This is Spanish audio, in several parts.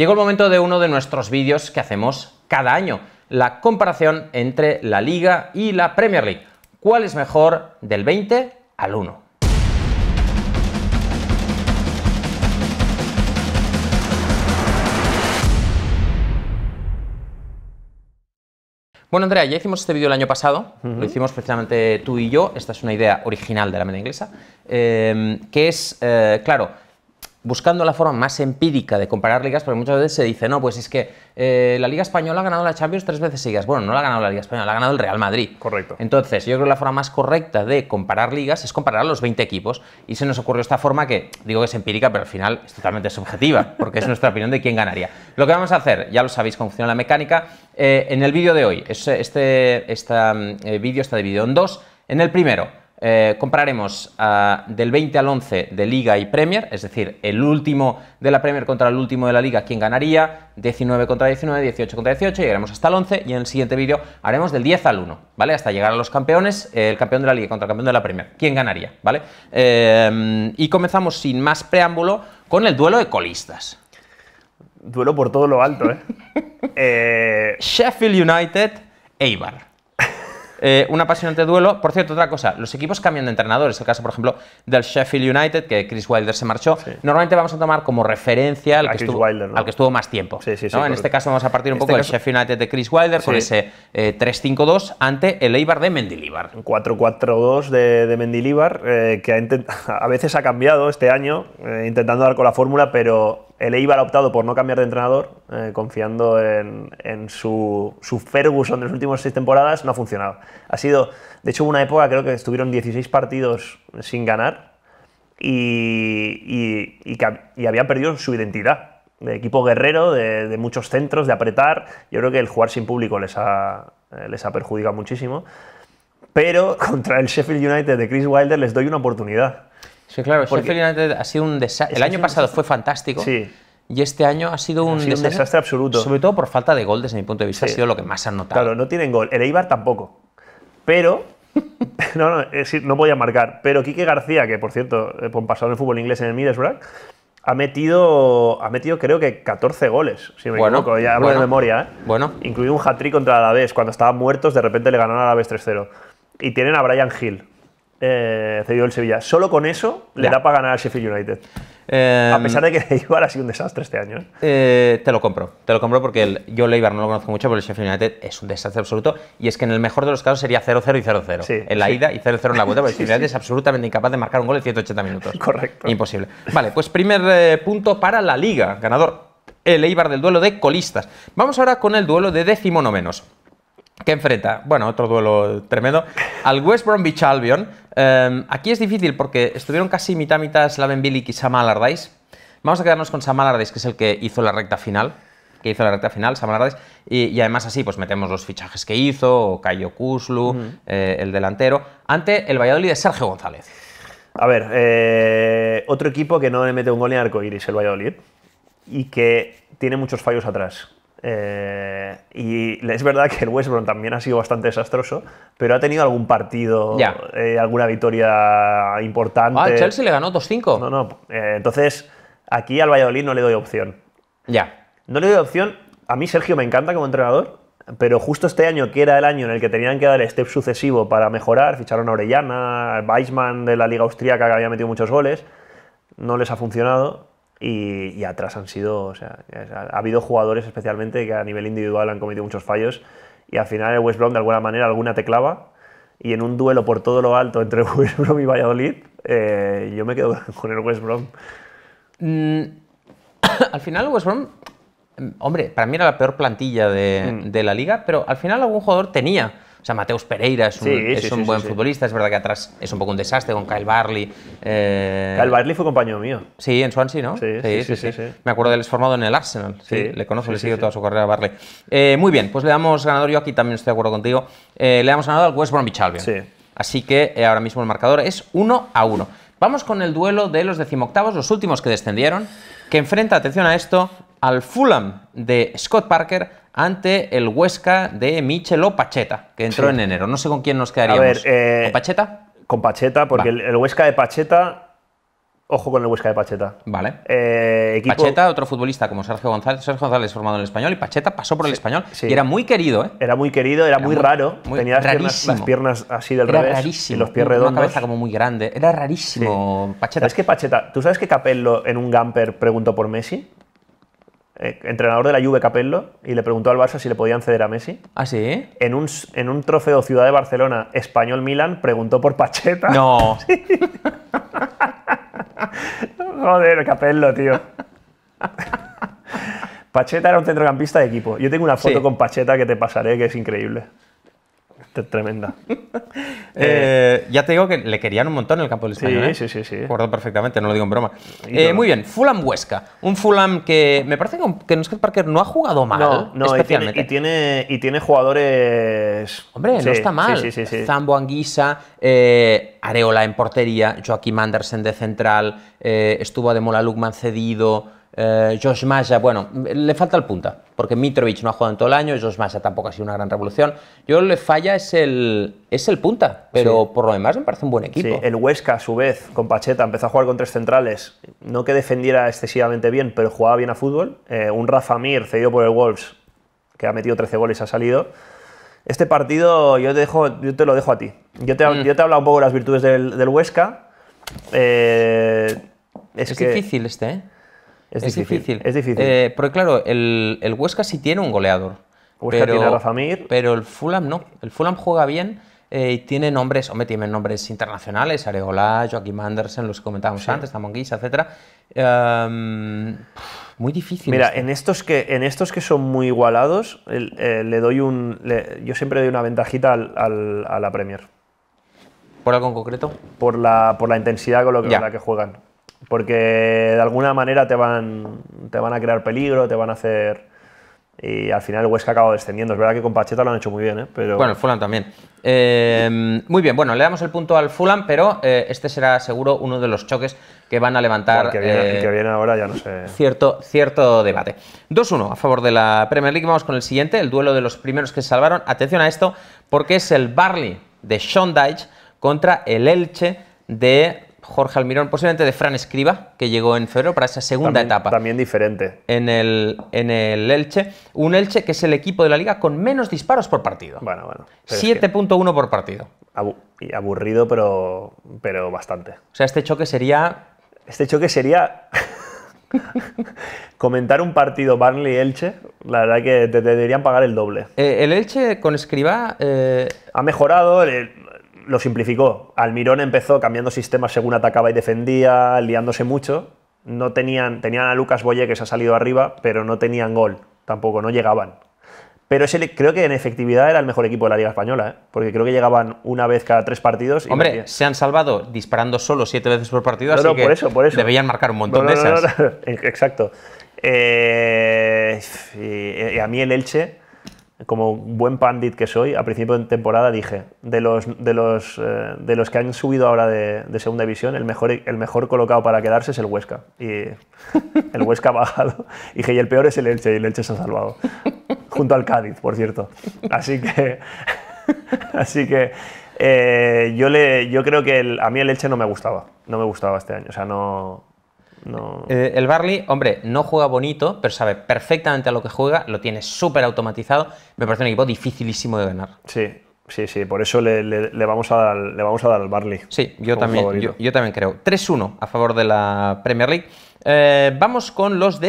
Llegó el momento de uno de nuestros vídeos que hacemos cada año, la comparación entre la Liga y la Premier League. ¿Cuál es mejor del 20 al 1? Bueno, Andrea, ya hicimos este vídeo el año pasado, lo hicimos precisamente tú y yo, esta es una idea original de la media inglesa, eh, que es, eh, claro, buscando la forma más empírica de comparar ligas, porque muchas veces se dice, no, pues es que eh, la Liga Española ha ganado la Champions tres veces seguidas. Bueno, no la ha ganado la Liga Española, la ha ganado el Real Madrid. Correcto. Entonces, yo creo que la forma más correcta de comparar ligas es comparar los 20 equipos. Y se nos ocurrió esta forma que, digo que es empírica, pero al final es totalmente subjetiva, porque es nuestra opinión de quién ganaría. Lo que vamos a hacer, ya lo sabéis cómo funciona la mecánica, eh, en el vídeo de hoy, este, este, vídeo está dividido en dos. En el primero, eh, compraremos ah, del 20 al 11 de Liga y Premier, es decir, el último de la Premier contra el último de la Liga, quién ganaría, 19 contra 19, 18 contra 18, llegaremos hasta el 11 y en el siguiente vídeo haremos del 10 al 1, ¿vale? Hasta llegar a los campeones, el campeón de la Liga contra el campeón de la Premier, quién ganaría, ¿vale? Eh, y comenzamos sin más preámbulo con el duelo de colistas. Duelo por todo lo alto, ¿eh? eh Sheffield United, Eibar. Eh, un apasionante duelo. Por cierto, otra cosa, los equipos cambian de entrenadores. El caso, por ejemplo, del Sheffield United, que Chris Wilder se marchó. Normalmente vamos a tomar como referencia al, que estuvo, más tiempo. En este caso vamos a partir un este poco del Sheffield United de Chris Wilder con ese eh, 3-5-2 ante el Eibar de Mendilibar. 4-4-2 de, de Mendilibar, eh, que a veces ha cambiado este año, eh, intentando dar con la fórmula, pero el Eibar ha optado por no cambiar de entrenador, eh, confiando en, su, su, Ferguson de las últimas seis temporadas, no ha funcionado. Ha sido, de hecho, una época, creo que estuvieron 16 partidos sin ganar y, y, habían perdido su identidad de equipo guerrero, de, muchos centros, de apretar. Yo creo que el jugar sin público les eh, les ha perjudicado muchísimo. Pero contra el Sheffield United de Chris Wilder les doy una oportunidad Sí, claro, ha sido un desastre. El año pasado fue fantástico. Sí. Y este año ha sido un, desastre, absoluto. Sobre todo por falta de gol, desde mi punto de vista, ha sido lo que más han notado. Claro, no tienen gol. El Eibar tampoco. Pero. no, voy a marcar. Pero Quique García, que por cierto, eh, pues, pasado en el fútbol inglés en el Middlesbrough, ha metido, ha metido creo que 14 goles, si me bueno, equivoco, ya hablo memoria, ¿eh? Bueno. Incluido un hat-trick contra Alavés, cuando estaban muertos, de repente le ganaron a Alavés 3-0. Y tienen a Brian Hill, eh, cedido Sevilla. Solo con eso le da para ganar al Sheffield United. a em, pesar de que Eibar ha sido un desastre este año. ¿eh? Eh, te lo compro, te lo compro porque yo el Eibar no lo conozco mucho, pero el Sheffield United es un desastre absoluto. Y es que en el mejor de los casos sería 0-0 y 0-0 en la ida y 0-0 en la vuelta, porque el Sheffield United es absolutamente incapaz de marcar un gol en 180 minutos. Correcto. Imposible. Vale, pues primer punto para la Liga, ganador el Eibar del duelo de colistas. Vamos ahora con el duelo de décimo menos que enfrenta, bueno, otro duelo tremendo, al West Bromwich Albion. Em, aquí es difícil porque estuvieron casi mitad-mitad Slaven Bilic y Sam Allardyce. Vamos a quedarnos con Sam Allardyce, que es el que hizo la recta final, que hizo la recta final, Sam Allardyce, y, además así pues metemos los fichajes que hizo, Cayo Kuslu, eh, el delantero, ante el Valladolid de Sergio González. A ver, eh, otro equipo que no le mete un gol en arco iris, el Valladolid, y que tiene muchos fallos atrás eh, y es verdad que el West Brom también ha sido bastante desastroso, pero ha tenido algún partido, eh, alguna victoria importante. Ah, Chelsea le ganó 2-5. No, no. Eh, entonces, aquí al Valladolid no le doy opción. Ya. No le doy opción. A mí Sergio me encanta como entrenador, pero justo este año, que era el año en el que tenían que dar el step sucesivo para mejorar, ficharon a Orellana, Weisman de la Liga austríaca que había metido muchos goles, no les ha funcionado y, atrás han sido, o sea, ha, habido jugadores especialmente que a nivel individual han cometido muchos fallos y al final el West Brom de alguna manera alguna teclava y en un duelo por todo lo alto entre West Brom y Valladolid eh, yo me quedo con el West Brom. Mm, al final West Brom, em, hombre, para mí era la peor plantilla mm. de la liga, pero al final algún jugador tenía o sea, Mateus Pereira es un, buen futbolista, es verdad que atrás es un poco un desastre con Kyle Barley. Eh, Kyle Barley fue compañero mío. Sí, en Swansea, ¿no? Sí, sí, sí. Me acuerdo de él, es formado en el Arsenal. Sí, le conozco, le sigo toda su carrera a Barley. Eh, muy bien, pues le damos ganador, yo aquí también estoy de acuerdo contigo, eh, le damos ganador al West Bromwich Albion. Sí. Así que ahora mismo el marcador es 1 a 1. Vamos con el duelo de los decimoctavos, los últimos que descendieron, que enfrenta, atención a esto, al Fulham de Scott Parker ante el Huesca de Michel Pacheta, que entró en enero. No sé con quién nos quedaríamos. ver, ¿Con eh, Pacheta? Con Pacheta, porque el, Huesca de Pacheta. Ojo con el Huesca de Pacheta. Vale. Eh, Pacheta, otro futbolista como Sergio González. Sergio González formado en el español y Pacheta pasó por el español. Y era muy querido, ¿eh? Era muy querido, era, muy, raro. Tenía las piernas, así del era revés. Y los pies redondos. Una cabeza como muy grande. Era rarísimo, Pacheta. es que Pacheta? ¿Tú sabes que Capello en un Gamper preguntó por Messi? Eh, entrenador de la Juve Capello, y le preguntó al Barça si le podían ceder a Messi. ¿Ah, sí? En un, en un trofeo Ciudad de Barcelona, Español Milan, preguntó por Pacheta. No. Joder, Capello, tío. Pacheta era un centrocampista de equipo. Yo tengo una foto con Pacheta que te pasaré, que es increíble. Tremenda. Eh, eh, ya te digo que le querían un montón el campo de español. Sí, ¿eh? sí, sí, sí. perfectamente, no lo digo en broma. Eh, muy bien, Fulham Huesca. Un Fulham que me parece que que Parker no ha jugado mal. No, especialmente. Y, tiene, y, tiene, jugadores. Hombre, no está mal. Zambo Anguisa, Areola en portería, Joaquim Andersen de central, estuvo de Mola Lugman cedido. Eh, Josh bueno, le falta el punta, porque Mitrovic no ha jugado en todo el año, Josh tampoco ha sido una gran revolución. Yo le falla es el, es el punta, pero por lo demás me parece un buen equipo. el Huesca, a su vez, con Pacheta, empezó a jugar con tres centrales, no que defendiera excesivamente bien, pero jugaba bien a fútbol. Eh, un Rafa Mir, cedido por el Wolves, que ha metido 13 goles, ha salido. Este partido yo te, dejo, yo te lo dejo a ti. Yo te, mm. yo te he hablado un poco de las virtudes del, Huesca. Eh, es, difícil este, ¿eh? Es, difícil. Es difícil. Eh, porque claro, el, Huesca sí tiene un goleador. Huesca pero, tiene Pero el Fulham no. El Fulham juega bien eh, y tiene nombres, hombre, tiene nombres internacionales, Areola, Joaquim Andersen, los que comentábamos antes, Tamonguisa, etc. Em, muy difícil. Mira, este. en, estos que, en estos que son muy igualados, eh, le doy un, yo siempre doy una ventajita a la Premier. ¿Por algo en concreto? Por la, por la intensidad con la que juegan porque de alguna manera te van, te van a crear peligro, te van a hacer... Y al final el Huesca acaba descendiendo. Es verdad que con Pacheta lo han hecho muy bien, ¿eh? pero... Bueno, el Fulham también. Em, muy bien, bueno, le damos el punto al Fulham, pero eh, este será seguro uno de los choques que van a levantar... El eh, que, viene, ahora ya no sé... Cierto, cierto debate. 2-1 a favor de la Premier League. Vamos con el siguiente, el duelo de los primeros que se salvaron. Atención a esto, porque es el Barley de Sean Dyche contra el Elche de Jorge Almirón, posiblemente de Fran Escriba, que llegó en febrero para esa segunda etapa. También diferente. En el, en el Elche. Un Elche que es el equipo de la liga con menos disparos por partido. Bueno, bueno. 7.1 por partido. aburrido, pero, pero bastante. O sea, este choque sería. Este choque sería. comentar un partido y elche la verdad que te, deberían pagar el doble. Eh, el Elche con Escriba... Eh, ha mejorado, el, lo simplificó. Almirón empezó cambiando sistemas según atacaba y defendía, liándose mucho. No tenían, tenían a Lucas Boye que se ha salido arriba, pero no tenían gol, tampoco, no llegaban. Pero ese, creo que en efectividad era el mejor equipo de la Liga Española, ¿eh? porque creo que llegaban una vez cada tres partidos. Y Hombre, se han salvado disparando solo siete veces por partido, así que por eso, marcar un montón de esas. exacto. Eh, a mí el Elche, como buen pandit que soy, a principio de temporada dije, de los, de los, eh, de los que han subido ahora de, segunda división, el mejor, el mejor colocado para quedarse es el Huesca. Y el Huesca ha bajado. Y dije, y el peor es el Elche, y el Elche se ha salvado. Junto al Cádiz, por cierto. Así que... así que... Eh, yo, le, yo creo que a mí el Elche no me gustaba. No me gustaba este año. O sea, no no. Eh, el Barley, hombre, no juega bonito, pero sabe perfectamente a lo que juega, lo tiene súper automatizado. Me parece un equipo dificilísimo de ganar. Sí, sí, sí, por eso le, vamos, a dar, le vamos a dar al Barley. Sí, yo también, yo, también creo. 3-1 a favor de la Premier League. Eh, vamos con los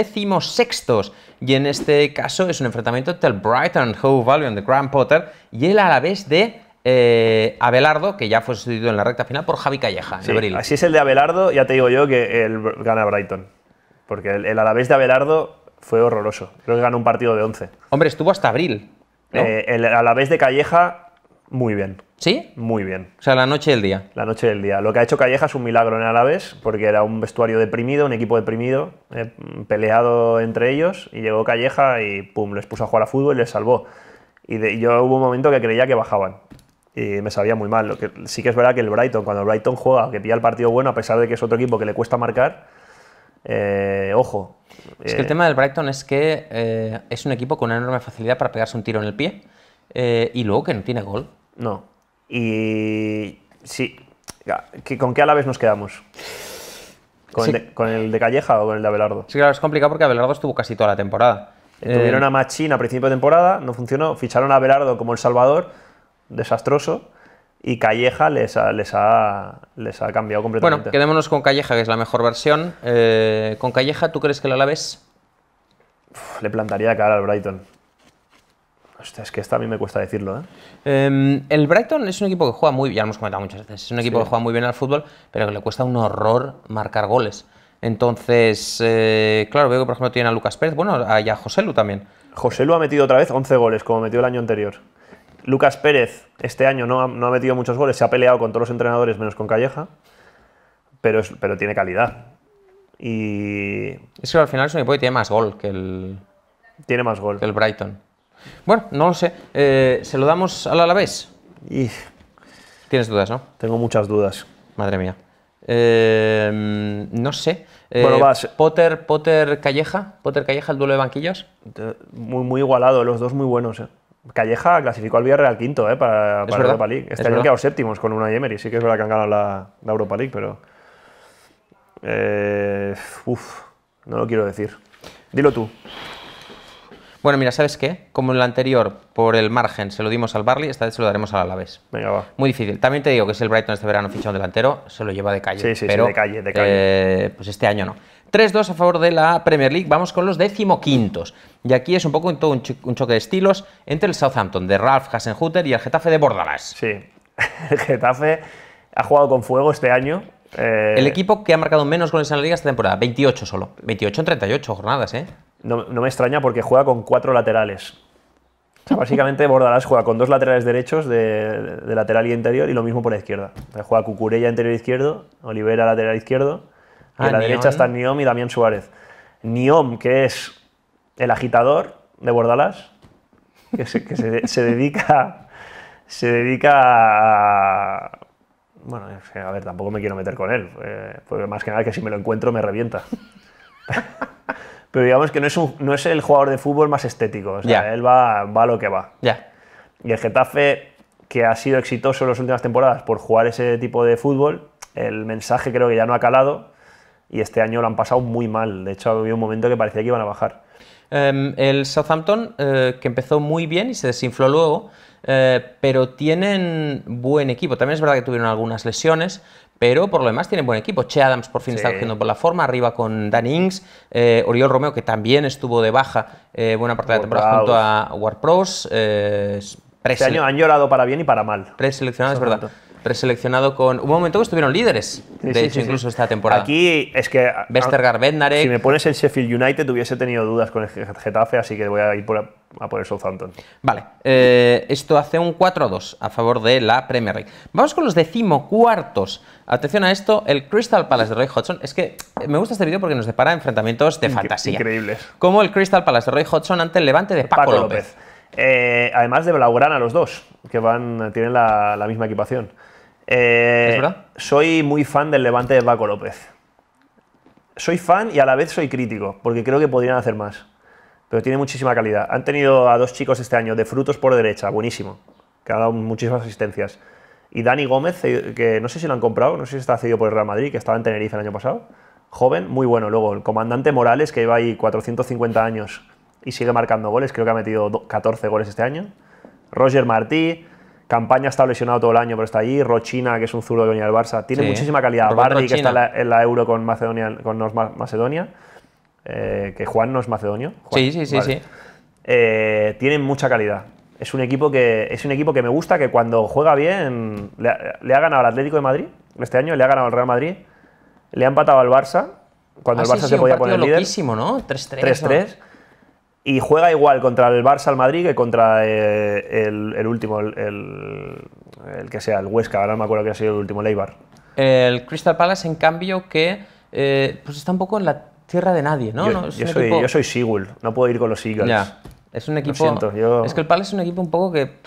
sextos Y en este caso es un enfrentamiento entre el Brighton Hove Albion de Grand Potter y el vez de eh, Abelardo, que ya fue sustituido en la recta final por Javi Calleja Así es el de Abelardo, ya te digo yo que él gana Brighton. Porque el, Alavés de Abelardo fue horroroso. Creo que ganó un partido de 11. Hombre, estuvo hasta abril. Eh, el Alavés de Calleja, muy bien. ¿Sí? Muy bien. O sea, la noche del día. La noche del día. Lo que ha hecho Calleja es un milagro en Alavés, porque era un vestuario deprimido, un equipo deprimido, eh, peleado entre ellos, y llegó Calleja y pum, les puso a jugar a fútbol y les salvó. Y yo hubo un momento que creía que bajaban y me sabía muy mal. Lo que, sí que es verdad que el Brighton, cuando el Brighton juega, que pilla el partido bueno, a pesar de que es otro equipo que le cuesta marcar, eh, ojo. Es que el eh, tema del Brighton es que eh, es un equipo con una enorme facilidad para pegarse un tiro en el pie y luego que no tiene gol. No. Y sí. ¿Con qué vez nos quedamos? ¿Con, el de, ¿Con, el de, Calleja o con el de Abelardo? Sí, claro, es complicado porque Abelardo estuvo casi toda la temporada. Tuvieron a Machina a principio de temporada, no funcionó. Ficharon a Abelardo como el Salvador desastroso y Calleja les ha, les ha, ha cambiado completamente. Bueno, quedémonos con Calleja, que es la mejor versión. Eh, ¿Con Calleja tú crees que la laves? le plantaría cara al Brighton. Hostia, es que esta a mí me cuesta decirlo. ¿eh? Em, el Brighton es un equipo que juega muy bien, ya hemos comentado muchas veces, es un equipo que juega muy bien al fútbol, pero que le cuesta un horror marcar goles. Entonces, eh, claro, veo que por ejemplo tienen a Lucas Pérez, bueno, y a José Lu también. José ha metido otra vez 11 goles, como metió el año anterior. Lucas Pérez este año no ha, metido muchos goles, se ha peleado con todos los entrenadores menos con Calleja, pero, pero tiene calidad. Y... Es que al final Sony tiene más gol que el... Tiene más gol. Que el Brighton. Bueno, no lo sé. Eh, ¿Se lo damos al Alavés? Y... Tienes dudas, ¿no? Tengo muchas dudas. Madre mía. Eh, no sé. Eh, vas. Potter, Potter Calleja. Potter Calleja, el duelo de banquillos. Muy, muy igualado, los dos muy buenos. Eh. Calleja clasificó al Villarreal quinto eh, para, la Europa League. Este año han quedado séptimos con una y Sí que es verdad que han ganado la, Europa League, pero. Eh, uf, no lo quiero decir. Dilo tú. Bueno, mira, ¿sabes qué? Como en la anterior, por el margen, se lo dimos al Barley, esta vez se lo daremos al Alavés. Venga, va. Muy difícil. También te digo que es el Brighton este verano ficha un delantero, se lo lleva de calle. Sí, sí, pero, sí de calle, eh, pues este año no. 3-2 a favor de la Premier League. Vamos con los decimoquintos. Y aquí es un poco un, choque de estilos entre el Southampton de Ralph Hasenhutter y el Getafe de Bordalás. Sí, el Getafe ha jugado con fuego este año. Eh. El equipo que ha marcado menos goles en la liga esta temporada, 28 solo. 28 en 38 jornadas, ¿eh? no, me extraña porque juega con cuatro laterales. básicamente Bordalás juega con dos laterales derechos de, lateral y interior y lo mismo por la izquierda. juega Cucurella interior izquierdo, Olivera lateral izquierdo, a ah, la derecha están Niom y Damián Suárez. Niom, que es el agitador de Bordalás, que se, dedica, se dedica a... Bueno, a ver, tampoco me quiero meter con él, eh, porque más que nada que si me lo encuentro me revienta pero digamos que no es, no es el jugador de fútbol más estético, él va, va lo que va. Y el Getafe, que ha sido exitoso en las últimas temporadas por jugar ese tipo de fútbol, el mensaje creo que ya no ha calado y este año lo han pasado muy mal. De hecho, había un momento que parecía que iban a bajar. Em, el Southampton, eh, que empezó muy bien y se desinfló luego, eh, pero tienen buen equipo. También es verdad que tuvieron algunas lesiones, pero por lo demás tienen buen equipo. Che Adams por fin está cogiendo por la forma, arriba con Dan Ings, eh, Oriol Romeo, que también estuvo de baja eh, buena parte de la temporada junto a Warpros. Eh, este año han llorado para bien y para mal. seleccionados, es verdad preseleccionado con... un momento que estuvieron líderes, de hecho, incluso esta temporada. Aquí es que... Ah, Vestergar ah, Bednarek... Si me pones el Sheffield United, hubiese tenido dudas con el Getafe, así que voy a ir a, poner por el Southampton. Vale, eh, esto hace un 4-2 a favor de la Premier League. Vamos con los decimocuartos. Atención a esto, el Crystal Palace de Roy Hodgson. Es que eh, me gusta este vídeo porque nos depara enfrentamientos de fantasía. Increíbles. Como el Crystal Palace de Roy Hodgson ante el Levante de Paco, López. Eh, además de Blaugrana, los dos, que van, tienen la misma equipación. Eh, soy muy fan del levante de Paco López. Soy fan y a la vez soy crítico, porque creo que podrían hacer más. Pero tiene muchísima calidad. Han tenido a dos chicos este año de frutos por derecha, buenísimo, que ha dado muchísimas asistencias. Y Dani Gómez, eh, que no sé si lo han comprado, no sé si está cedido por el Real Madrid, que estaba en Tenerife el año pasado. Joven, muy bueno. Luego el comandante Morales, que lleva ahí 450 años y sigue marcando goles, creo que ha metido 14 goles este año. Roger Martí, Campaña está lesionado todo el año, pero está allí. Rochina, que es un zurdo de doña del Barça, tiene muchísima calidad. que está en la, Euro con Macedonia, con Macedonia, eh, que Juan no es macedonio. sí, sí, sí, eh, tienen mucha calidad. Es un equipo que es un equipo que me gusta, que cuando juega bien le ha, ganado al Atlético de Madrid este año, le ha ganado al Real Madrid, le ha empatado al Barça cuando ah, el Barça se podía un poner líder. ¿no? 3-3. 3-3 y juega igual contra el Barça al Madrid que contra eh, el, último, el, que sea, el Huesca, ahora no me acuerdo que ha sido el último, Leibar. El Crystal Palace, en cambio, que eh, pues está un poco en la tierra de nadie, ¿no? Yo, soy, Seagull, no puedo ir con los Eagles. Es un equipo. Es que el Palace es un equipo un poco que.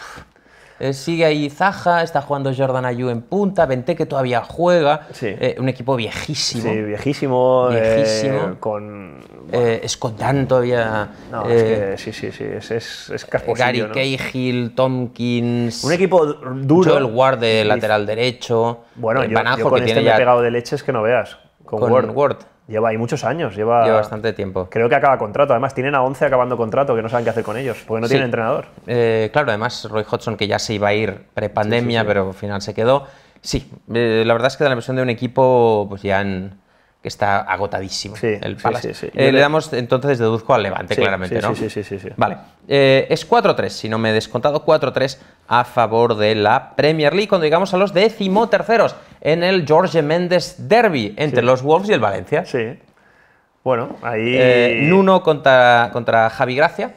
Eh, sigue ahí Zaja, está jugando Jordan Ayu en punta, Vente que todavía juega. Eh, un equipo viejísimo. Sí, viejísimo. Eh, viejísimo. con. Bueno. Escotán todavía. No, es que, sí, sí, sí. Es, es, Gary Cahill, Tompkins. Un equipo duro. Joel Ward de lateral derecho. Bueno, el yo, con que este tiene ya... pegado de leches que no veas. Con, con Ward. Lleva ahí muchos años, lleva, bastante tiempo. Creo que acaba contrato, además tienen a 11 acabando contrato que no saben qué hacer con ellos, porque no tienen entrenador. Eh, claro, además Roy Hodgson que ya se iba a ir prepandemia, pandemia pero al final se quedó. Sí, eh, la verdad es que da la impresión de un equipo pues ya en, que está agotadísimo el eh, le damos, entonces deduzco al Levante, claramente, ¿no? Sí, sí, sí. Vale. Eh, es 4-3, si no me he descontado, 4-3 a favor de la Premier League, cuando llegamos a los decimoterceros en el Jorge Méndez Derby entre los Wolves y el Valencia. Sí. Bueno, ahí. Eh, Nuno contra, contra Javi Gracia.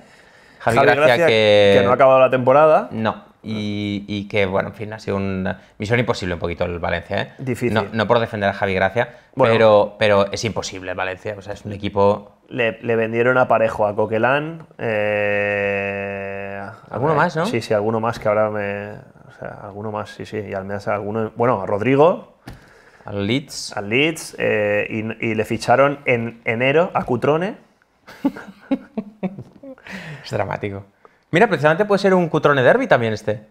Javi, Gracia, que... que no ha acabado la temporada. No. Y, que, bueno, en fin, ha sido una misión imposible un poquito el Valencia. ¿eh? Difícil. No, por defender a Javi Gracia, pero, es imposible el Valencia. O sea, es un equipo. Le, vendieron aparejo a Coquelán. Eh, ¿Alguno más, no? Sí, sí, alguno más que ahora me. O sea, alguno más, sí, sí. Y al menos alguno. Bueno, a Rodrigo. Al Leeds. Al Leeds. Eh, y, le ficharon en enero a Cutrone. es dramático. Mira, precisamente puede ser un cutrone derby también este.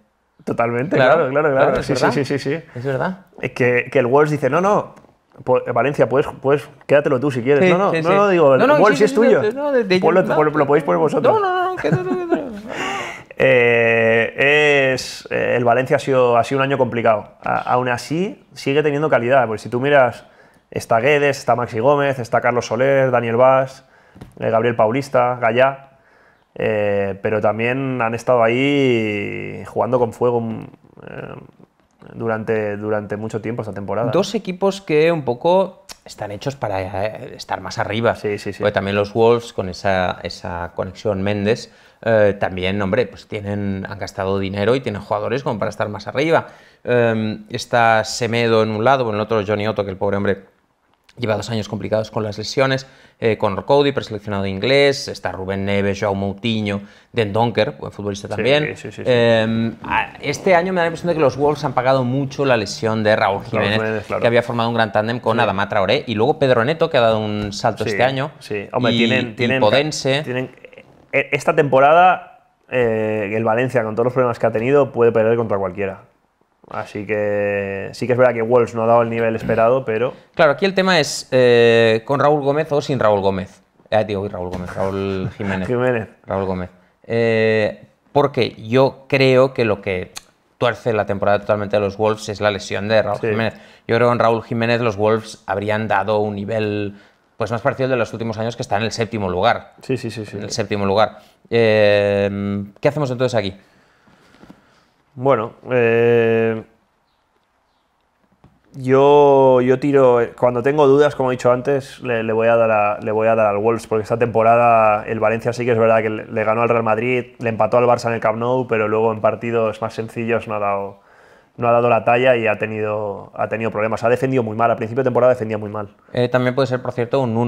Totalmente, claro, claro, claro. Sí, sí, sí, sí, Es verdad. Que, que el Wolves dice, no, no, pues, Valencia, puedes, puedes, quédatelo tú si quieres. no, no, no, no, digo, el Wolves sí, es tuyo. lo, podéis poner vosotros. No, no, no, eh, es, eh, el Valencia ha sido, ha sido, un año complicado. aún así, sigue teniendo calidad. Porque si tú miras, está Guedes, está Maxi Gómez, está Carlos Soler, Daniel Vaz, eh, Gabriel Paulista, Gallá. Eh, pero también han estado ahí jugando con fuego mm, eh, durante, durante mucho tiempo esta temporada. Dos equipos que un poco están hechos para eh, estar más arriba. Sí, sí, sí. también los Wolves con esa, esa conexión Méndez. también, hombre, pues tienen, han gastado dinero y tienen jugadores como para estar más arriba. está Semedo en un lado, en el otro Johnny Otto, que el pobre hombre Lleva dos años complicados con las lesiones, eh, con Cody, preseleccionado inglés, está Rubén Neves, Joao Moutinho, Den Donker, buen futbolista también. Em, este año me da la impresión de que los Wolves han pagado mucho la lesión de Raúl Jiménez, que había formado un gran tándem con Adama Traoré, y luego Pedro Neto, que ha dado un salto este año, sí. Hombre, tienen, tienen, Podense. Tienen, e, esta temporada, eh, el Valencia, con todos los problemas que ha tenido, puede perder contra cualquiera. Así que sí que es verdad que Wolves no ha dado el nivel esperado, pero... Claro, aquí el tema es eh, con Raúl Gómez o sin Raúl Gómez. Ah, digo, Raúl Gómez, Raúl Jiménez. Jiménez. Raúl Gómez. Eh, porque yo creo que lo que tuerce la temporada totalmente de los Wolves es la lesión de Raúl Jiménez. Yo creo que con Raúl Jiménez los Wolves habrían dado un nivel pues más parecido de los últimos años que está en el séptimo lugar. Sí, sí, sí. sí. En el séptimo lugar. ¿Qué hacemos entonces aquí? Bueno, eh, yo, tiro, cuando tengo dudas, como he dicho antes, le, voy a dar le voy a dar al Wolves, porque esta temporada el Valencia sí que es verdad que le, ganó al Real Madrid, le empató al Barça en el Camp Nou, pero luego en partidos más sencillos no ha dado, la talla y ha tenido, ha tenido problemas. Ha defendido muy mal, al principio de temporada defendía muy mal. Eh, también puede ser, por cierto, un 1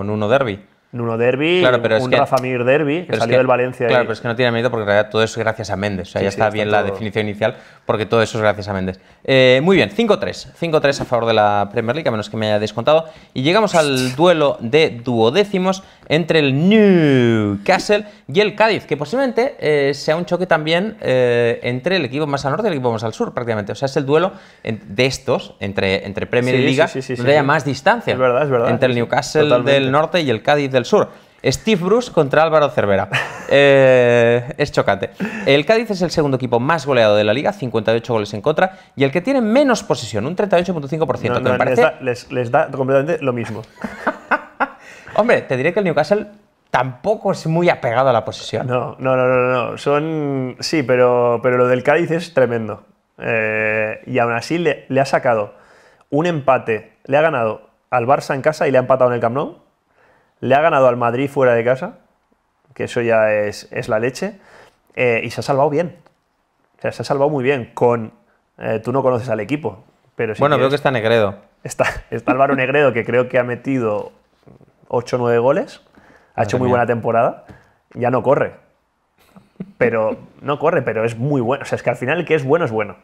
uno, uno derby. Nuno Derby, un Rafa Mir Derby, que salió del Valencia. Claro, pero es que no tiene mérito porque en realidad todo eso es gracias a Méndez. O sea, ya está bien la definición inicial porque todo eso es gracias a Méndez. Eh, muy bien, 5-3. 5-3 a favor de la Premier League, a menos que me haya descontado. Y llegamos al duelo de duodécimos entre el Newcastle y el Cádiz, que posiblemente eh, sea un choque también eh, entre el equipo más al norte y el equipo más al sur, prácticamente. O sea, es el duelo de estos, entre, entre Premier League y Liga, donde haya más distancia. Es verdad, es verdad. Entre el Newcastle del norte y el Cádiz del Sur. Steve Bruce contra Álvaro Cervera. Eh, es chocante. El Cádiz es el segundo equipo más goleado de la liga, 58 goles en contra, y el que tiene menos posesión, un 38.5%. les, da, completamente lo mismo. Hombre, te diré que el Newcastle tampoco es muy apegado a la posesión. No, no, no, no, no. Son. Sí, pero, pero lo del Cádiz es tremendo. Eh, y aún así le, ha sacado un empate. Le ha ganado al Barça en casa y le ha empatado en el Camp le ha ganado al Madrid fuera de casa, que eso ya es, es la leche, eh, y se ha salvado bien. O sea, se ha salvado muy bien con... Eh, tú no conoces al equipo, pero sí Bueno, creo que está Negredo. Está, está Álvaro Negredo, que creo que ha metido 8 o 9 goles, ha hecho muy buena temporada, ya no corre. Pero no corre, pero es muy bueno. O sea, es que al final el que es bueno es bueno.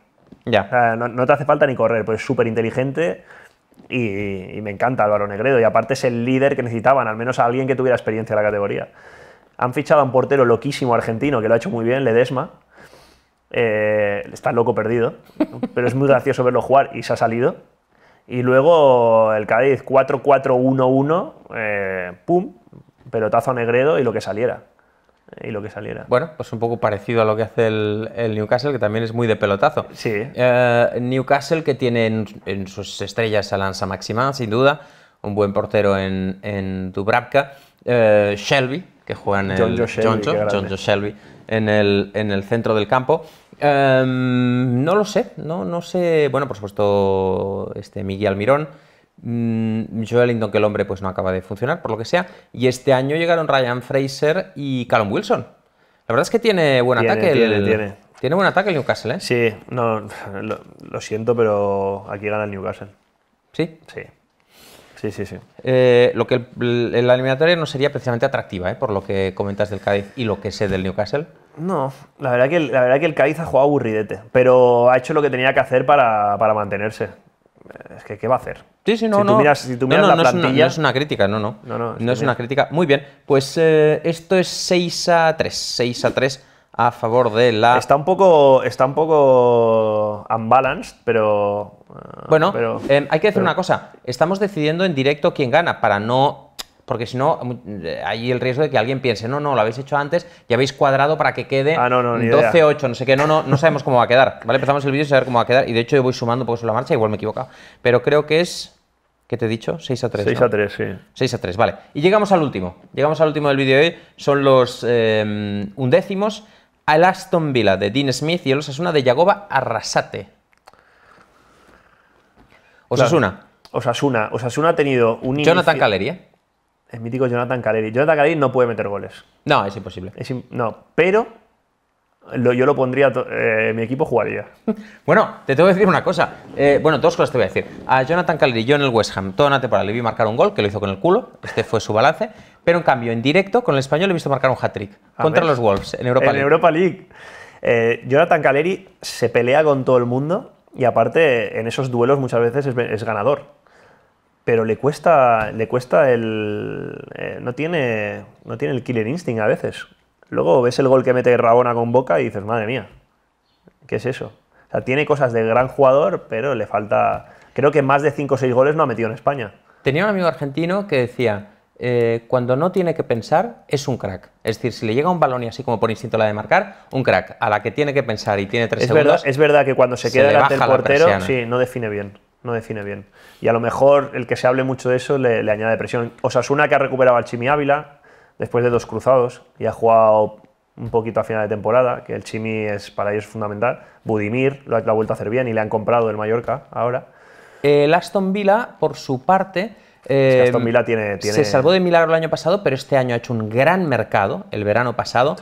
Ya. no, te hace falta ni correr, pues es súper inteligente, y, me encanta Álvaro Negredo. Y aparte es el líder que necesitaban, al menos a alguien que tuviera experiencia en la categoría. Han fichado a un portero loquísimo argentino que lo ha hecho muy bien, Ledesma. Eh, está loco perdido, pero es muy gracioso verlo jugar y se ha salido. Y luego el Cádiz 4-4-1-1, eh, pum, pelotazo a Negredo y lo que saliera y lo que saliera. Bueno, pues un poco parecido a lo que hace el, Newcastle, que también es muy de pelotazo. Sí. Eh, Newcastle, que tiene en, sus estrellas a Lanza Maximán, sin duda, un buen portero en, Dubravka, eh, Shelby, que juega en el el, centro del campo. Eh, no lo sé, no, no sé. Bueno, por supuesto, este Miguel Almirón. Joel mm, Lindon, que el hombre pues no acaba de funcionar, por lo que sea. Y este año llegaron Ryan Fraser y Callum Wilson. La verdad es que tiene buen ataque. Tiene, buen ataque el Newcastle, ¿eh? Sí, no, lo, siento, pero aquí gana el Newcastle. ¿Sí? Sí. Sí, sí, sí. Eh, lo que el, la eliminatoria no sería precisamente atractiva, ¿eh? por lo que comentas del Cádiz y lo que sé del Newcastle. No, la verdad que, la verdad que el Cádiz ha jugado aburridete, pero ha hecho lo que tenía que hacer para, para mantenerse es que ¿qué va a hacer? Sí, sí, no, no. Tú si tú miras la plantilla... no, es una, no crítica, no, no. No, no, es, una crítica. Muy bien, pues eh, esto es 6 a 3. 6 a 3 a favor de la. Está un poco. Está un poco unbalanced, pero. Eh, bueno, pero, em, hay que decir una cosa. Estamos decidiendo en directo quién gana, para no porque si no, hay eh, el riesgo de que alguien piense, no, no, lo habéis hecho antes y habéis cuadrado para que quede 12, ah, 8, no sé qué, no, no, no sabemos cómo va a quedar. ¿vale? Empezamos el vídeo y saber cómo va a quedar y de hecho yo voy sumando un poco sobre la marcha, igual me he equivocado. Pero creo que es ¿Qué te he dicho? 6 a 3. 6 a 3, sí. 6 a 3, vale. Y llegamos al último. Llegamos al último del vídeo de hoy. Son los em, undécimos. Al Aston Villa de Dean Smith y el Osasuna de Yagoba Arrasate. Osasuna. Osasuna. Osasuna ha tenido un Jonathan Caleri, ¿eh? el mítico Jonathan Caleri. Jonathan Caleri no puede meter goles. No, es imposible. no, pero yo lo pondría, eh, mi equipo jugaría. Bueno, te tengo que decir una cosa. Eh, bueno, dos cosas te voy a decir. A Jonathan Caleri, yo en el West Ham, toda una temporada le vi marcar un gol, que lo hizo con el culo, este fue su balance, pero en cambio, en directo, con el español le he visto marcar un hat-trick ah, contra los Wolves en Europa en League. En Europa League. Eh, Jonathan Caleri se pelea con todo el mundo y aparte en esos duelos muchas veces es ganador pero le cuesta, le cuesta el... Eh, no, tiene, no tiene el killer instinct a veces. Luego ves el gol que mete Rabona con Boca y dices, madre mía, ¿qué es eso? O sea, tiene cosas de gran jugador, pero le falta... Creo que más de 5 o 6 goles no ha metido en España. Tenía un amigo argentino que decía, eh, cuando no tiene que pensar, es un crack. Es decir, si le llega un balón y así como por instinto la de marcar, un crack. A la que tiene que pensar y tiene tres segundos... es verdad que cuando se, queda delante del portero, sí, no define bien no define bien. Y a lo mejor el que se hable mucho de eso le, añade presión. Osasuna que ha recuperado al Chimi Ávila después de dos cruzados y ha jugado un poquito a final de temporada, que el Chimi es para ellos fundamental. Budimir lo ha, vuelto a hacer bien y le han comprado el Mallorca ahora. El Aston Villa, por su parte, eh, tiene, Se salvó de milagro el año pasado, pero este año ha hecho un gran mercado, el verano pasado.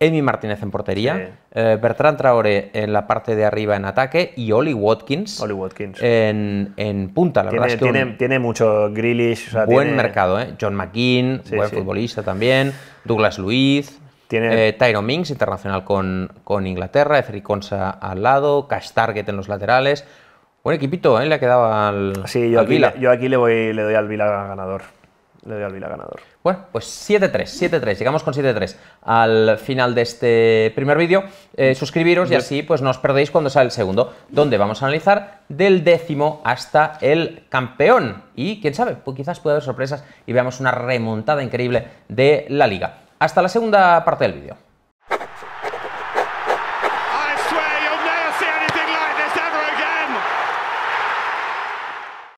Emi Martínez en portería, eh, Bertrand Traore en la parte de arriba en ataque y Oli Watkins, En, punta. La verdad tiene, mucho Grealish. buen mercado, ¿eh? John McKean, buen futbolista también, Douglas Luiz. Tiene... Eh, Tyro Mings, internacional con, con Inglaterra, Ezri Consa al lado, Cash Target en los laterales. Buen equipito, ¿eh? Le ha quedado al. Sí, yo, aquí, Le, yo aquí voy, le doy al Vila ganador. Le doy al Vila ganador. Bueno, pues 7-3, 7-3, llegamos con 7-3 al final de este primer vídeo. Eh, suscribiros y así pues no os perdéis cuando sale el segundo, donde vamos a analizar del décimo hasta el campeón. Y quién sabe, pues quizás pueda haber sorpresas y veamos una remontada increíble de la liga. Hasta la segunda parte del vídeo.